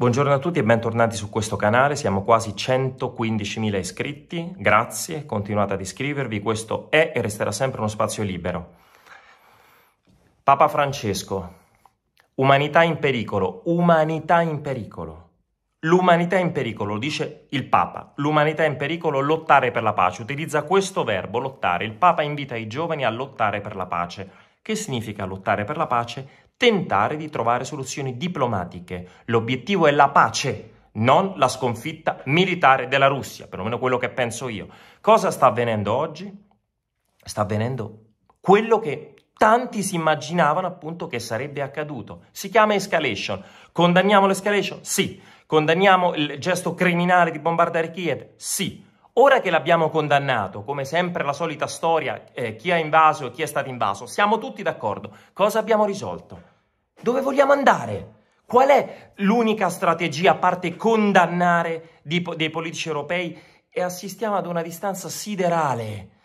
Buongiorno a tutti e bentornati su questo canale, siamo quasi 115.000 iscritti, grazie, continuate ad iscrivervi, questo è e resterà sempre uno spazio libero. Papa Francesco, umanità in pericolo, umanità in pericolo. L'umanità in pericolo, dice il Papa, l'umanità in pericolo, lottare per la pace, utilizza questo verbo, lottare, il Papa invita i giovani a lottare per la pace. Che significa lottare per la pace? tentare di trovare soluzioni diplomatiche. L'obiettivo è la pace, non la sconfitta militare della Russia, perlomeno quello che penso io. Cosa sta avvenendo oggi? Sta avvenendo quello che tanti si immaginavano appunto che sarebbe accaduto. Si chiama escalation. Condanniamo l'escalation? Sì. Condanniamo il gesto criminale di bombardare Kiev? Sì. Ora che l'abbiamo condannato, come sempre la solita storia, eh, chi ha invaso e chi è stato invaso, siamo tutti d'accordo. Cosa abbiamo risolto? Dove vogliamo andare? Qual è l'unica strategia, a parte condannare, di, dei politici europei? E assistiamo ad una distanza siderale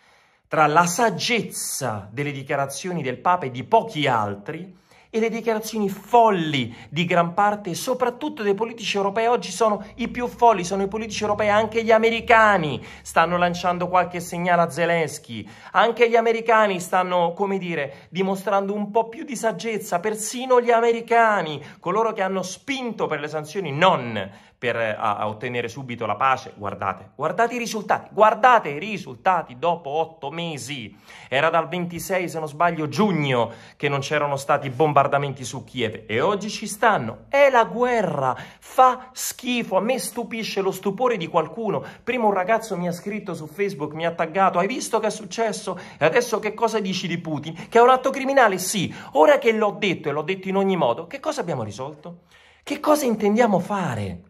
tra la saggezza delle dichiarazioni del Papa e di pochi altri e le dichiarazioni folli di gran parte, soprattutto dei politici europei, oggi sono i più folli, sono i politici europei, anche gli americani stanno lanciando qualche segnale a Zelensky, anche gli americani stanno, come dire, dimostrando un po' più di saggezza, persino gli americani, coloro che hanno spinto per le sanzioni, non per eh, a, a ottenere subito la pace. Guardate, guardate i risultati, guardate i risultati dopo otto mesi. Era dal 26, se non sbaglio, giugno che non c'erano stati bombardamenti su Kiev e oggi ci stanno. È la guerra, fa schifo. A me stupisce lo stupore di qualcuno. Prima un ragazzo mi ha scritto su Facebook, mi ha taggato, hai visto che è successo? E adesso che cosa dici di Putin? Che è un atto criminale? Sì. Ora che l'ho detto e l'ho detto in ogni modo, che cosa abbiamo risolto? Che cosa intendiamo fare?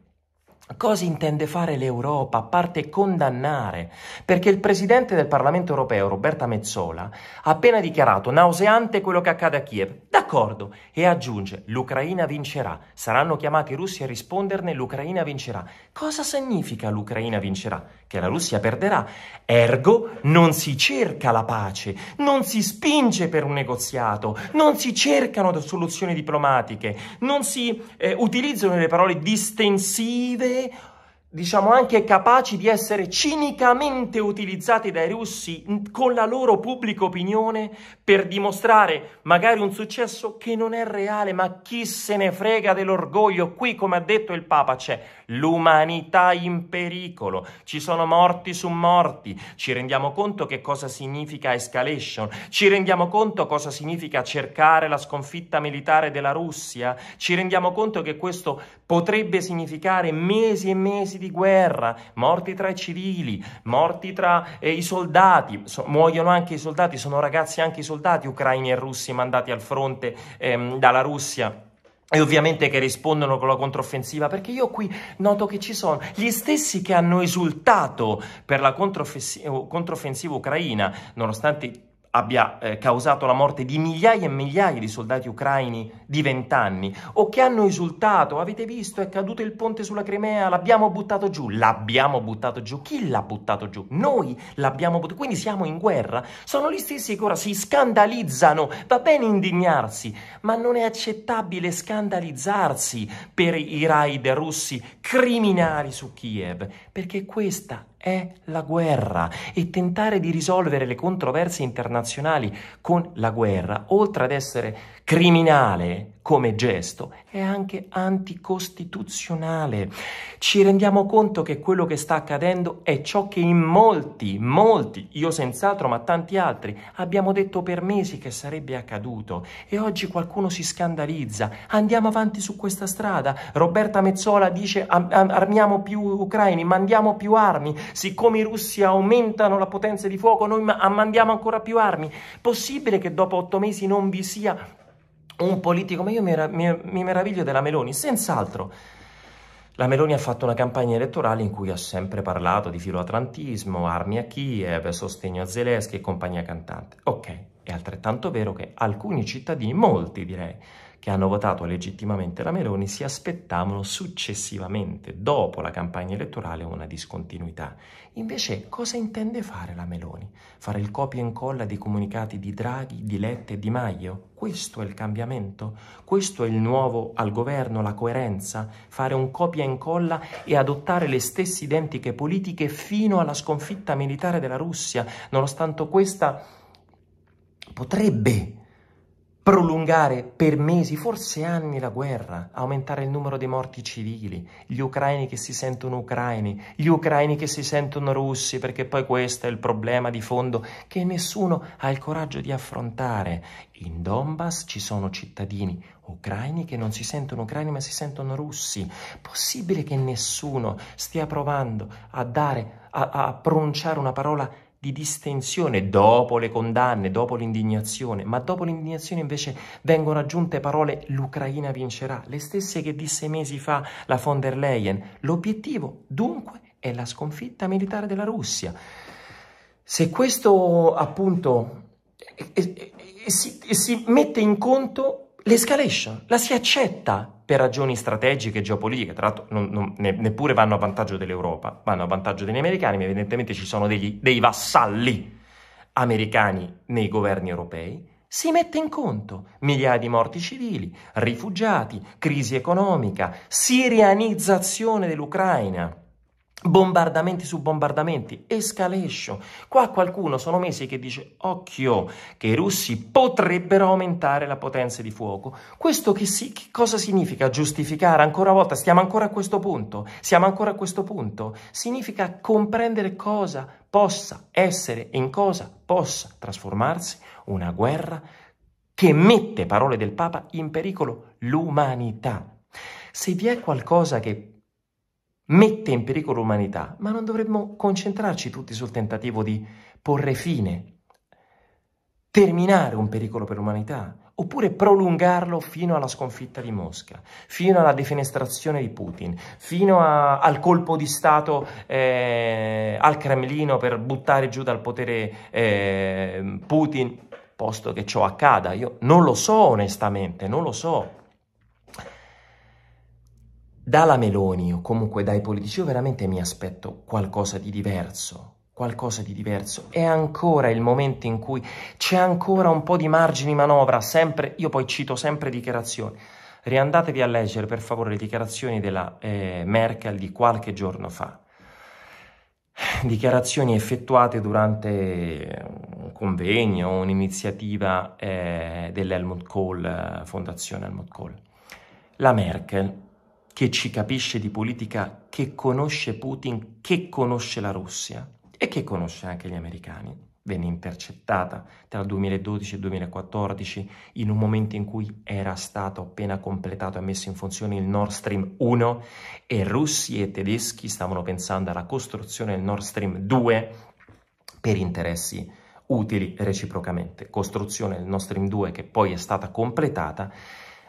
Cosa intende fare l'Europa, a parte condannare? Perché il presidente del Parlamento europeo, Roberta Mezzola, ha appena dichiarato nauseante quello che accade a Kiev. D'accordo, e aggiunge, l'Ucraina vincerà. Saranno chiamati i russi a risponderne, l'Ucraina vincerà. Cosa significa l'Ucraina vincerà? Che la Russia perderà. Ergo, non si cerca la pace, non si spinge per un negoziato, non si cercano soluzioni diplomatiche, non si eh, utilizzano le parole distensive diciamo anche capaci di essere cinicamente utilizzati dai russi con la loro pubblica opinione per dimostrare magari un successo che non è reale, ma chi se ne frega dell'orgoglio? Qui, come ha detto il Papa, c'è l'umanità in pericolo, ci sono morti su morti, ci rendiamo conto che cosa significa escalation, ci rendiamo conto cosa significa cercare la sconfitta militare della Russia, ci rendiamo conto che questo potrebbe significare mesi e mesi di guerra, morti tra i civili, morti tra eh, i soldati, so, muoiono anche i soldati, sono ragazzi anche i soldati ucraini e russi mandati al fronte ehm, dalla Russia e ovviamente che rispondono con la controffensiva, perché io qui noto che ci sono gli stessi che hanno esultato per la controffensiva, ucraina, nonostante abbia eh, causato la morte di migliaia e migliaia di soldati ucraini di vent'anni o che hanno esultato, avete visto è caduto il ponte sulla Crimea, l'abbiamo buttato giù, l'abbiamo buttato giù, chi l'ha buttato giù? Noi l'abbiamo buttato, quindi siamo in guerra, sono gli stessi che ora si scandalizzano, va bene indignarsi, ma non è accettabile scandalizzarsi per i raid russi criminali su Kiev, perché questa è la guerra e tentare di risolvere le controversie internazionali con la guerra, oltre ad essere criminale come gesto, è anche anticostituzionale. Ci rendiamo conto che quello che sta accadendo è ciò che in molti, molti, io senz'altro, ma tanti altri, abbiamo detto per mesi che sarebbe accaduto e oggi qualcuno si scandalizza. Andiamo avanti su questa strada. Roberta Mezzola dice armiamo più ucraini, mandiamo più armi, siccome i russi aumentano la potenza di fuoco, noi mandiamo ancora più armi. Possibile che dopo otto mesi non vi sia un politico, ma io mi, mi, mi meraviglio della Meloni, senz'altro. La Meloni ha fatto una campagna elettorale in cui ha sempre parlato di filoatlantismo, armi a Kiev, sostegno a Zelensky e compagnia cantante. Ok, è altrettanto vero che alcuni cittadini, molti direi, che hanno votato legittimamente la Meloni si aspettavano successivamente, dopo la campagna elettorale, una discontinuità. Invece cosa intende fare la Meloni? Fare il copia e incolla dei comunicati di Draghi, di Letta e di Maio? Questo è il cambiamento? Questo è il nuovo al governo, la coerenza? Fare un copia e incolla e adottare le stesse identiche politiche fino alla sconfitta militare della Russia, nonostante questa potrebbe prolungare per mesi, forse anni la guerra, aumentare il numero dei morti civili, gli ucraini che si sentono ucraini, gli ucraini che si sentono russi, perché poi questo è il problema di fondo che nessuno ha il coraggio di affrontare. In Donbass ci sono cittadini ucraini che non si sentono ucraini ma si sentono russi. Possibile che nessuno stia provando a dare, a, a pronunciare una parola di distensione dopo le condanne, dopo l'indignazione, ma dopo l'indignazione invece vengono aggiunte parole l'Ucraina vincerà, le stesse che disse mesi fa la von der Leyen. L'obiettivo dunque è la sconfitta militare della Russia. Se questo appunto e, e, e, si, si mette in conto l'escalation, la si accetta, per ragioni strategiche e geopolitiche, tra l'altro non, non, ne, neppure vanno a vantaggio dell'Europa, vanno a vantaggio degli americani, ma evidentemente ci sono degli, dei vassalli americani nei governi europei, si mette in conto migliaia di morti civili, rifugiati, crisi economica, sirianizzazione dell'Ucraina bombardamenti su bombardamenti, escalation. Qua qualcuno sono mesi che dice occhio che i russi potrebbero aumentare la potenza di fuoco. Questo che, si, che cosa significa giustificare ancora una volta? Stiamo ancora a questo punto, siamo ancora a questo punto. Significa comprendere cosa possa essere e in cosa possa trasformarsi una guerra che mette, parole del Papa, in pericolo l'umanità. Se vi è qualcosa che mette in pericolo l'umanità, ma non dovremmo concentrarci tutti sul tentativo di porre fine, terminare un pericolo per l'umanità, oppure prolungarlo fino alla sconfitta di Mosca, fino alla defenestrazione di Putin, fino a, al colpo di Stato eh, al Cremlino per buttare giù dal potere eh, Putin, posto che ciò accada. Io non lo so onestamente, non lo so dalla Meloni o comunque dai politici io veramente mi aspetto qualcosa di diverso, qualcosa di diverso. È ancora il momento in cui c'è ancora un po' di margine di manovra, sempre, io poi cito sempre dichiarazioni. Riandatevi a leggere per favore le dichiarazioni della eh, Merkel di qualche giorno fa. Dichiarazioni effettuate durante un convegno, un'iniziativa eh, dell'Helmut Kohl, eh, Fondazione Helmut Kohl. La Merkel che ci capisce di politica, che conosce Putin, che conosce la Russia e che conosce anche gli americani. Venne intercettata tra il 2012 e il 2014 in un momento in cui era stato appena completato e messo in funzione il Nord Stream 1 e russi e tedeschi stavano pensando alla costruzione del Nord Stream 2 per interessi utili reciprocamente. Costruzione del Nord Stream 2 che poi è stata completata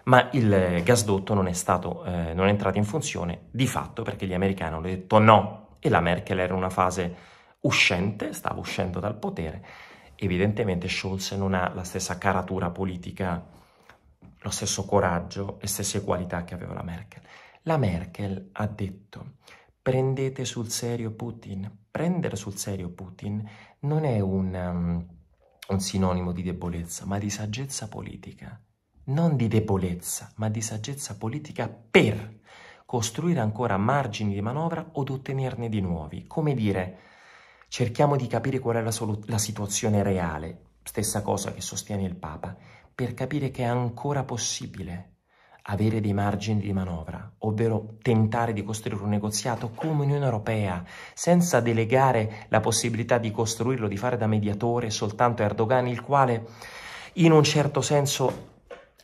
ma il gasdotto non è, stato, eh, non è entrato in funzione di fatto perché gli americani hanno detto no e la Merkel era in una fase uscente, stava uscendo dal potere. Evidentemente Scholz non ha la stessa caratura politica, lo stesso coraggio, le stesse qualità che aveva la Merkel. La Merkel ha detto prendete sul serio Putin. Prendere sul serio Putin non è un, um, un sinonimo di debolezza, ma di saggezza politica non di debolezza, ma di saggezza politica per costruire ancora margini di manovra od ottenerne di nuovi. Come dire, cerchiamo di capire qual è la, la situazione reale, stessa cosa che sostiene il Papa, per capire che è ancora possibile avere dei margini di manovra, ovvero tentare di costruire un negoziato come Unione Europea, senza delegare la possibilità di costruirlo, di fare da mediatore soltanto a Erdogan, il quale in un certo senso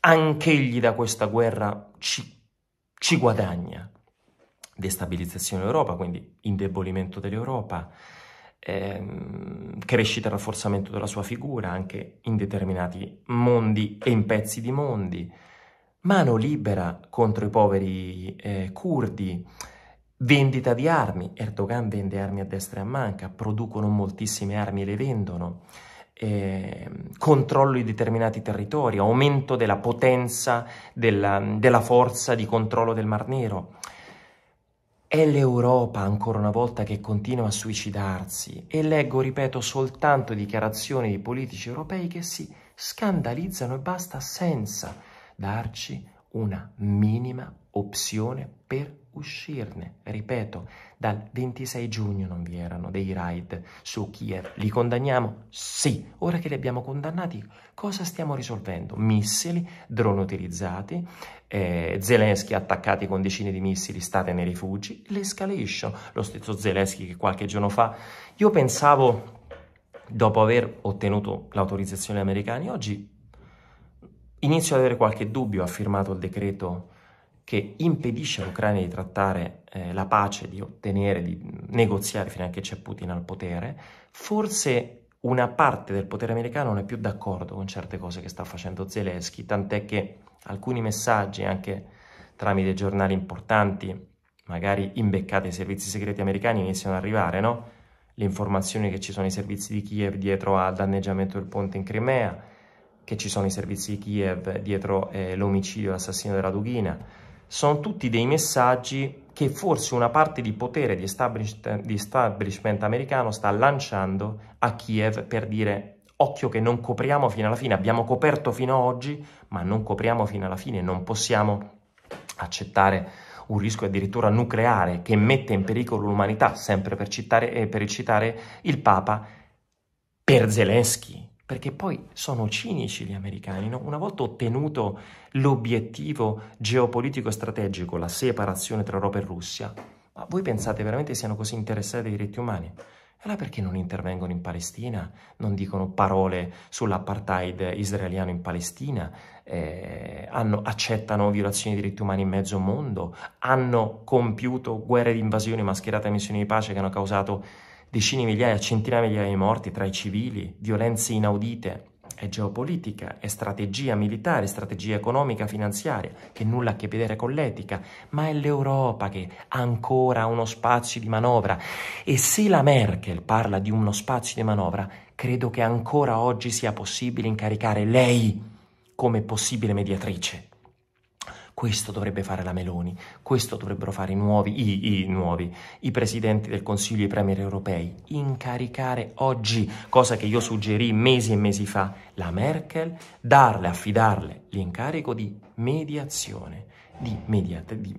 anch'egli da questa guerra ci, ci guadagna. Destabilizzazione dell'Europa, quindi indebolimento dell'Europa, ehm, crescita e rafforzamento della sua figura anche in determinati mondi e in pezzi di mondi, mano libera contro i poveri eh, curdi, vendita di armi, Erdogan vende armi a destra e a manca, producono moltissime armi e le vendono, eh, controllo di determinati territori, aumento della potenza, della, della forza di controllo del Mar Nero. È l'Europa ancora una volta che continua a suicidarsi e leggo, ripeto, soltanto dichiarazioni di politici europei che si scandalizzano e basta senza darci una minima opzione per uscirne. Ripeto, dal 26 giugno non vi erano dei raid su Kiev. Li condanniamo? Sì. Ora che li abbiamo condannati, cosa stiamo risolvendo? Missili, droni utilizzati, eh, Zelensky attaccati con decine di missili, state nei rifugi, l'escalation. Lo stesso Zelensky che qualche giorno fa, io pensavo, dopo aver ottenuto l'autorizzazione americana, oggi inizio ad avere qualche dubbio, ha firmato il decreto che impedisce all'Ucraina di trattare eh, la pace, di ottenere, di negoziare fino a che c'è Putin al potere, forse una parte del potere americano non è più d'accordo con certe cose che sta facendo Zelensky, tant'è che alcuni messaggi, anche tramite giornali importanti, magari imbeccati ai servizi segreti americani, iniziano ad arrivare, no? Le informazioni che ci sono i servizi di Kiev dietro al danneggiamento del ponte in Crimea, che ci sono i servizi di Kiev dietro eh, l'omicidio e l'assassino della Dughina, sono tutti dei messaggi che forse una parte di potere di establishment, di establishment americano sta lanciando a Kiev per dire occhio che non copriamo fino alla fine, abbiamo coperto fino ad oggi, ma non copriamo fino alla fine, non possiamo accettare un rischio addirittura nucleare che mette in pericolo l'umanità, sempre per citare, eh, per citare il Papa, per Zelensky perché poi sono cinici gli americani. No? Una volta ottenuto l'obiettivo geopolitico strategico, la separazione tra Europa e Russia, ma voi pensate veramente siano così interessati ai diritti umani? Allora perché non intervengono in Palestina, non dicono parole sull'apartheid israeliano in Palestina, eh, hanno, accettano violazioni dei diritti umani in mezzo mondo, hanno compiuto guerre di invasione mascherate a missioni di pace che hanno causato decine di migliaia, centinaia di migliaia di morti tra i civili, violenze inaudite. È geopolitica, è strategia militare, strategia economica, finanziaria, che nulla ha a che vedere con l'etica, ma è l'Europa che ancora ha uno spazio di manovra. E se la Merkel parla di uno spazio di manovra, credo che ancora oggi sia possibile incaricare lei come possibile mediatrice. Questo dovrebbe fare la Meloni, questo dovrebbero fare i nuovi, i, i nuovi, i presidenti del Consiglio e i premier europei, incaricare oggi, cosa che io suggerì mesi e mesi fa, la Merkel, darle, affidarle l'incarico di mediazione, di, mediat di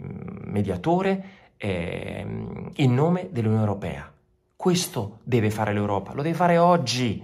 mediatore eh, in nome dell'Unione Europea. Questo deve fare l'Europa, lo deve fare oggi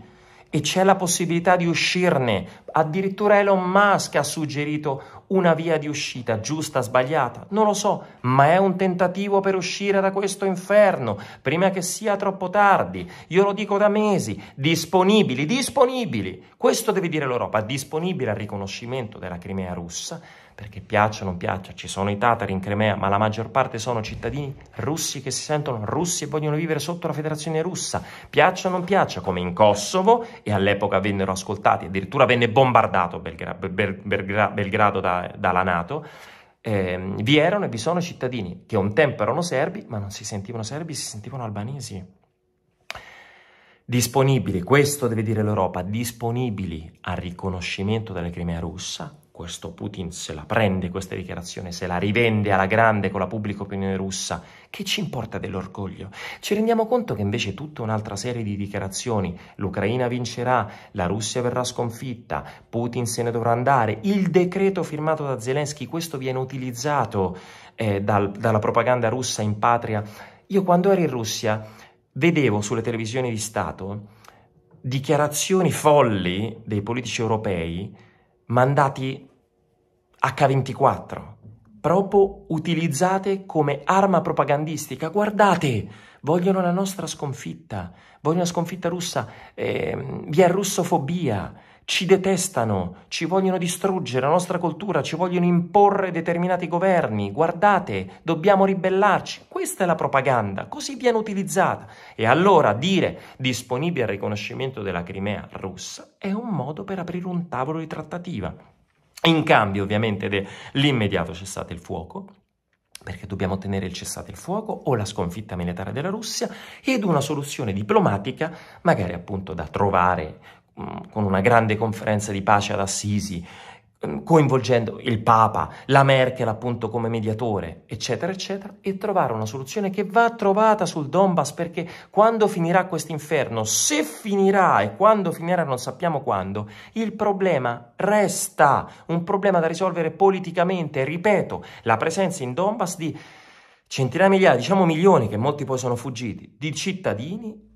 e c'è la possibilità di uscirne. Addirittura Elon Musk ha suggerito una via di uscita giusta, sbagliata, non lo so, ma è un tentativo per uscire da questo inferno, prima che sia troppo tardi. Io lo dico da mesi, disponibili, disponibili. Questo deve dire l'Europa, disponibile al riconoscimento della Crimea russa, perché piaccia o non piaccia, ci sono i tatari in Crimea, ma la maggior parte sono cittadini russi che si sentono russi e vogliono vivere sotto la federazione russa, piaccia o non piaccia, come in Kosovo, e all'epoca vennero ascoltati, addirittura venne bombardato Belgra- Bel- Belgra- Belgrado da, dalla Nato, eh, vi erano e vi sono cittadini che un tempo erano serbi, ma non si sentivano serbi, si sentivano albanesi. Disponibili, questo deve dire l'Europa, disponibili al riconoscimento della Crimea russa, questo Putin se la prende questa dichiarazione, se la rivende alla grande con la pubblica opinione russa, che ci importa dell'orgoglio? Ci rendiamo conto che invece tutta un'altra serie di dichiarazioni, l'Ucraina vincerà, la Russia verrà sconfitta, Putin se ne dovrà andare, il decreto firmato da Zelensky, questo viene utilizzato eh, dal, dalla propaganda russa in patria. Io quando ero in Russia vedevo sulle televisioni di Stato dichiarazioni folli dei politici europei mandati H24, proprio utilizzate come arma propagandistica. Guardate, vogliono la nostra sconfitta, vogliono la sconfitta russa, eh, vi è russofobia, ci detestano, ci vogliono distruggere la nostra cultura, ci vogliono imporre determinati governi, guardate, dobbiamo ribellarci. Questa è la propaganda, così viene utilizzata. E allora dire disponibile al riconoscimento della Crimea russa è un modo per aprire un tavolo di trattativa. In cambio ovviamente dell'immediato cessate il fuoco, perché dobbiamo ottenere il cessate il fuoco o la sconfitta militare della Russia ed una soluzione diplomatica, magari appunto da trovare con una grande conferenza di pace ad Assisi, coinvolgendo il Papa, la Merkel appunto come mediatore, eccetera, eccetera, e trovare una soluzione che va trovata sul Donbass perché quando finirà questo inferno, se finirà e quando finirà non sappiamo quando, il problema resta, un problema da risolvere politicamente, ripeto, la presenza in Donbass di centinaia di migliaia, diciamo milioni, che molti poi sono fuggiti, di cittadini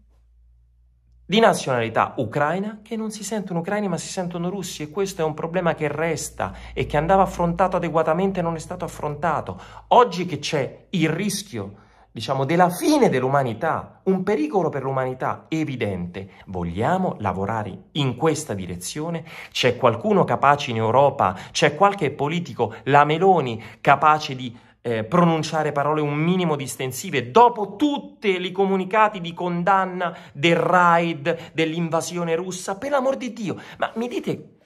di nazionalità ucraina che non si sentono ucraini ma si sentono russi e questo è un problema che resta e che andava affrontato adeguatamente e non è stato affrontato. Oggi che c'è il rischio diciamo, della fine dell'umanità, un pericolo per l'umanità evidente. Vogliamo lavorare in questa direzione? C'è qualcuno capace in Europa? C'è qualche politico, la Meloni, capace di eh, pronunciare parole un minimo distensive dopo tutti i comunicati di condanna del raid, dell'invasione russa, per l'amor di Dio. Ma mi dite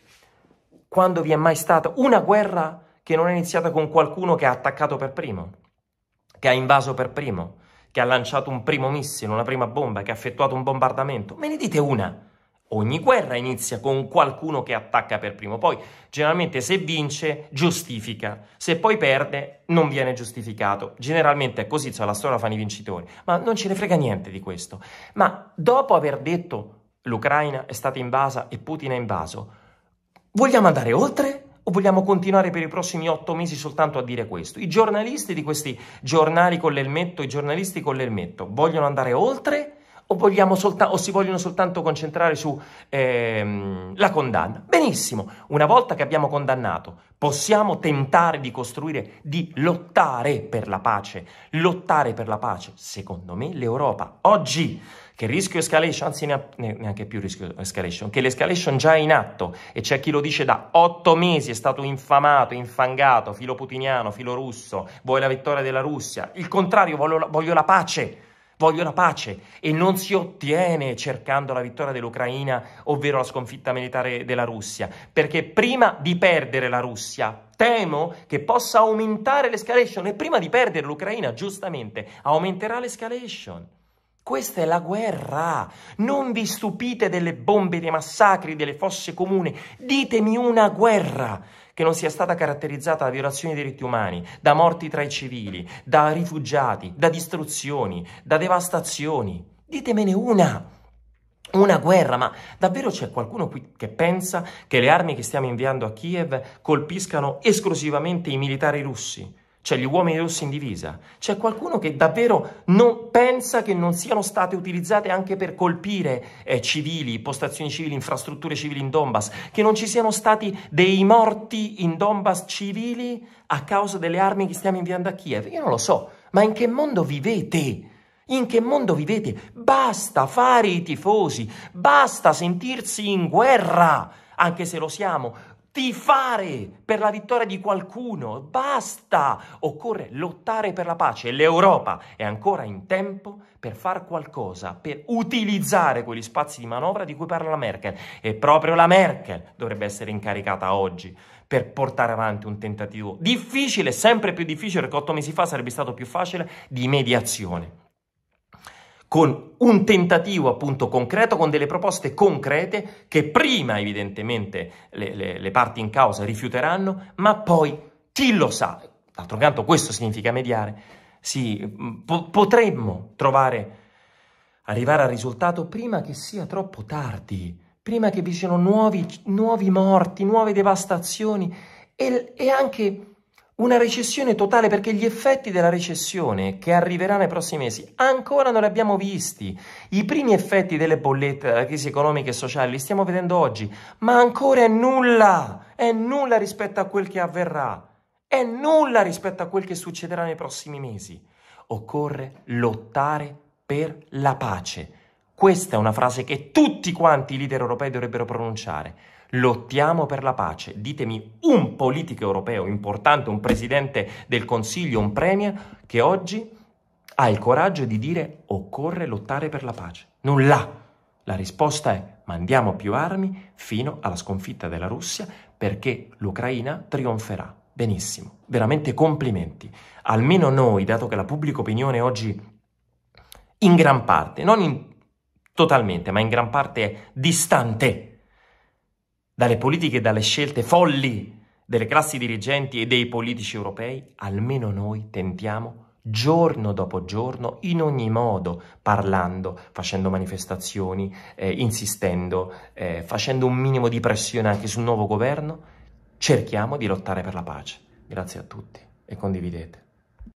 quando vi è mai stata una guerra che non è iniziata con qualcuno che ha attaccato per primo, che ha invaso per primo, che ha lanciato un primo missile, una prima bomba, che ha effettuato un bombardamento? Me ne dite una? Ogni guerra inizia con qualcuno che attacca per primo, poi generalmente se vince giustifica, se poi perde non viene giustificato. Generalmente è così, cioè la storia fanno i vincitori, ma non ce ne frega niente di questo. Ma dopo aver detto l'Ucraina è stata invasa e Putin è invaso, vogliamo andare oltre? O vogliamo continuare per i prossimi otto mesi soltanto a dire questo? I giornalisti di questi giornali con l'elmetto, i giornalisti con l'elmetto, vogliono andare oltre o, solta- o si vogliono soltanto concentrare sulla ehm, condanna. Benissimo, una volta che abbiamo condannato, possiamo tentare di costruire, di lottare per la pace. Lottare per la pace, secondo me, l'Europa oggi che rischio escalation, anzi neanche più rischio escalation, che l'escalation già è in atto e c'è chi lo dice da otto mesi, è stato infamato, infangato, filo putiniano, filo russo, vuoi la vittoria della Russia, il contrario, voglio la, voglio la pace, Voglio la pace e non si ottiene cercando la vittoria dell'Ucraina, ovvero la sconfitta militare della Russia, perché prima di perdere la Russia temo che possa aumentare l'escalation e prima di perdere l'Ucraina, giustamente, aumenterà l'escalation. Questa è la guerra. Non vi stupite delle bombe, dei massacri, delle fosse comuni. Ditemi una guerra che non sia stata caratterizzata da violazioni dei diritti umani, da morti tra i civili, da rifugiati, da distruzioni, da devastazioni. Ditemene una! Una guerra, ma davvero c'è qualcuno qui che pensa che le armi che stiamo inviando a Kiev colpiscano esclusivamente i militari russi? c'è gli uomini rossi in divisa, c'è qualcuno che davvero non pensa che non siano state utilizzate anche per colpire eh, civili, postazioni civili, infrastrutture civili in Donbass, che non ci siano stati dei morti in Donbass civili a causa delle armi che stiamo inviando a Kiev. Io non lo so, ma in che mondo vivete? In che mondo vivete? Basta fare i tifosi, basta sentirsi in guerra, anche se lo siamo, tifare per la vittoria di qualcuno, basta! Occorre lottare per la pace. L'Europa è ancora in tempo per far qualcosa, per utilizzare quegli spazi di manovra di cui parla la Merkel. E proprio la Merkel dovrebbe essere incaricata oggi per portare avanti un tentativo difficile, sempre più difficile, perché otto mesi fa sarebbe stato più facile, di mediazione con un tentativo appunto concreto, con delle proposte concrete che prima evidentemente le, le, le parti in causa rifiuteranno, ma poi chi lo sa, d'altro canto questo significa mediare, sì, mm, po- potremmo trovare, arrivare al risultato prima che sia troppo tardi, prima che vi siano nuovi, nuovi morti, nuove devastazioni e, e anche una recessione totale perché gli effetti della recessione che arriverà nei prossimi mesi ancora non li abbiamo visti. I primi effetti delle bollette della crisi economica e sociale li stiamo vedendo oggi, ma ancora è nulla, è nulla rispetto a quel che avverrà, è nulla rispetto a quel che succederà nei prossimi mesi. Occorre lottare per la pace. Questa è una frase che tutti quanti i leader europei dovrebbero pronunciare. Lottiamo per la pace. Ditemi un politico europeo importante, un presidente del Consiglio, un premier che oggi ha il coraggio di dire occorre lottare per la pace. Nulla. La risposta è mandiamo più armi fino alla sconfitta della Russia perché l'Ucraina trionferà. Benissimo, veramente complimenti. Almeno noi, dato che la pubblica opinione oggi in gran parte, non in, totalmente, ma in gran parte è distante dalle politiche e dalle scelte folli delle classi dirigenti e dei politici europei, almeno noi tentiamo giorno dopo giorno, in ogni modo, parlando, facendo manifestazioni, eh, insistendo, eh, facendo un minimo di pressione anche sul nuovo governo, cerchiamo di lottare per la pace. Grazie a tutti e condividete.